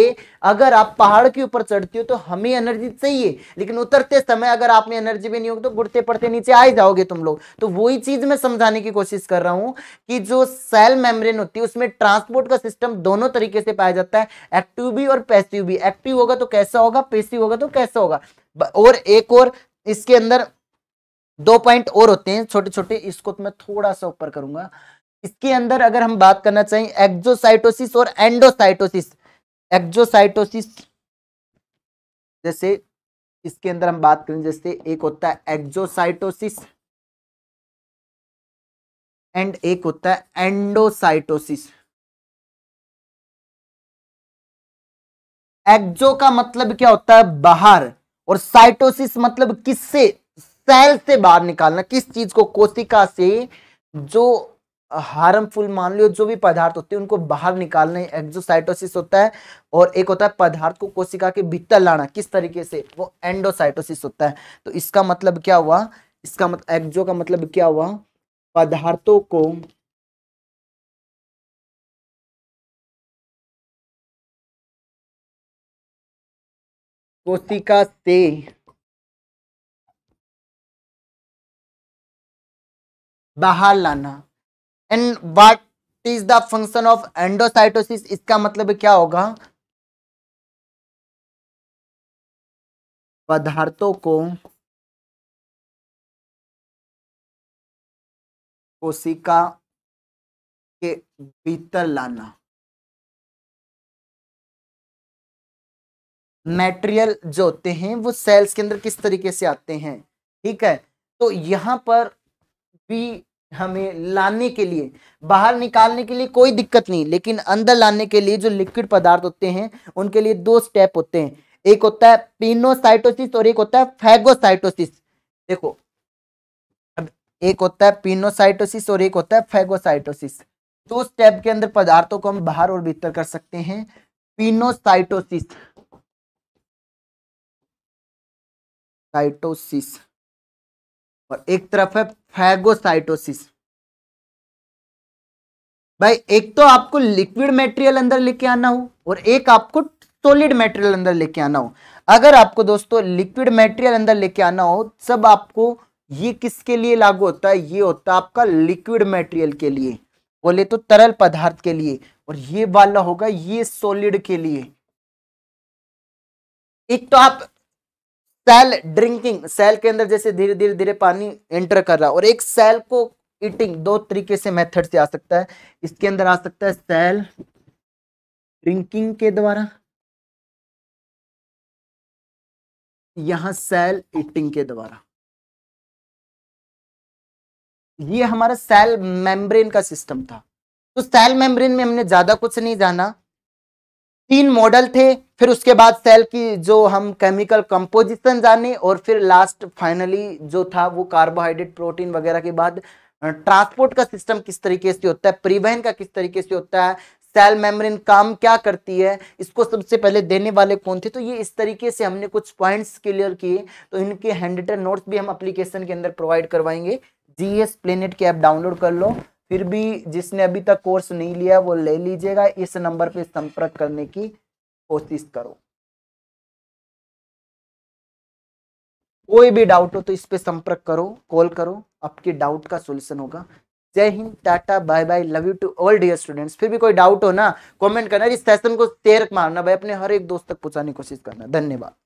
अगर आप पहाड़ के ऊपर चढ़ती हो तो हमें एनर्जी चाहिए लेकिन उतरते समय अगर आप में एनर्जी भी नहीं होगी तो गुड़ते पड़ते नीचे आ जाओगे तुम लोग तो वही चीज मैं समझाने की कोशिश कर रहा हूं कि जो सेल मेम्ब्रेन होती है उसमें ट्रांसपोर्ट का सिस्टम दोनों तरीके से पाया जाता है एक्टिव भी और पैसिव भी एक्टिव होगा तो कैसा होगा पैसिव होगा तो कैसा होगा और एक और इसके अंदर दो पॉइंट और होते हैं छोटे छोटे इसको तो मैं थोड़ा सा ऊपर करूंगा इसके अंदर अगर हम बात करना चाहें एक्जोसाइटोसिस और एंडोसाइटोसिस एक्जोसाइटोसिस जैसे इसके अंदर हम बात करें जैसे एक होता है एक्जोसाइटोसिस एंड एक होता है एंडोसाइटोसिस एक्जो का मतलब क्या होता है बाहर और साइटोसिस मतलब किससे सेल से बाहर निकालना किस चीज को कोशिका से जो हार्मफुल मान लो जो भी पदार्थ होते हैं उनको बाहर निकालना एक्जोसाइटोसिस होता है और एक होता है पदार्थ को कोशिका के भीतर लाना किस तरीके से वो एंडोसाइटोसिस होता है तो इसका मतलब क्या हुआ इसका मतलब एक्जो का मतलब क्या हुआ पदार्थों को
कोशिका से बाहर लाना and what is the function of endocytosis इसका मतलब क्या होगा पदार्थों को कोशिका के भीतर लाना
मेटेरियल जो होते हैं वो सेल्स के अंदर किस तरीके से आते हैं ठीक है तो यहां पर भी हमें लाने के लिए बाहर निकालने के लिए कोई दिक्कत नहीं लेकिन अंदर लाने के लिए जो लिक्विड पदार्थ होते हैं उनके लिए दो स्टेप होते हैं एक होता है पिनोसाइटोसिस और एक होता है फैगोसाइटोसिस देखो अब एक होता है पिनोसाइटोसिस और एक होता है फैगोसाइटोसिस दो स्टेप के अंदर पदार्थों को हम बाहर और भीतर कर सकते हैं पिनोसाइटोसिस साइटोसिस और एक तरफ है फैगोसाइटोसिस भाई एक तो आपको लिक्विड मेटेरियल अंदर लेके आना हो और एक आपको सोलिड मेटेरियल अंदर लेके आना हो अगर आपको दोस्तों लिक्विड मेटेरियल अंदर लेके आना हो सब आपको ये किसके लिए लागू होता है ये होता है आपका लिक्विड मेटेरियल के लिए बोले तो तरल पदार्थ के लिए और ये वाला होगा ये सोलिड के लिए एक तो आप सेल ड्रिंकिंग सेल के अंदर जैसे धीरे धीरे धीरे पानी एंटर कर रहा है और एक सेल को ईटिंग दो तरीके से मेथड से आ सकता है इसके अंदर आ सकता है सेल ड्रिंकिंग के द्वारा यहां सेल ईटिंग के द्वारा ये हमारा सेल मेम्ब्रेन का सिस्टम था तो सेल मेम्ब्रेन में हमने ज्यादा कुछ नहीं जाना तीन मॉडल थे फिर उसके बाद सेल की जो हम केमिकल कंपोजिशन जाने और फिर लास्ट फाइनली जो था वो कार्बोहाइड्रेट प्रोटीन वगैरह के बाद ट्रांसपोर्ट का सिस्टम किस तरीके से होता है परिवहन का किस तरीके से होता है सेल मेम्ब्रेन काम क्या करती है इसको सबसे पहले देने वाले कौन थे तो ये इस तरीके से हमने कुछ पॉइंट्स क्लियर किए तो इनके हैंड नोट्स भी हम अप्लीकेशन के अंदर प्रोवाइड करवाएंगे जीएस प्लेनेट की ऐप डाउनलोड कर लो फिर भी जिसने अभी तक कोर्स नहीं लिया वो ले लीजिएगा इस नंबर पे संपर्क करने की कोशिश करो कोई भी डाउट हो तो इस पे संपर्क करो कॉल करो आपके डाउट का सोल्यूशन होगा जय हिंद tata bye bye love you to all dear students फिर भी कोई डाउट हो ना कमेंट करना इस सेशन को तेरक मारना भाई अपने हर एक दोस्त तक पहुंचाने की कोशिश करना धन्यवाद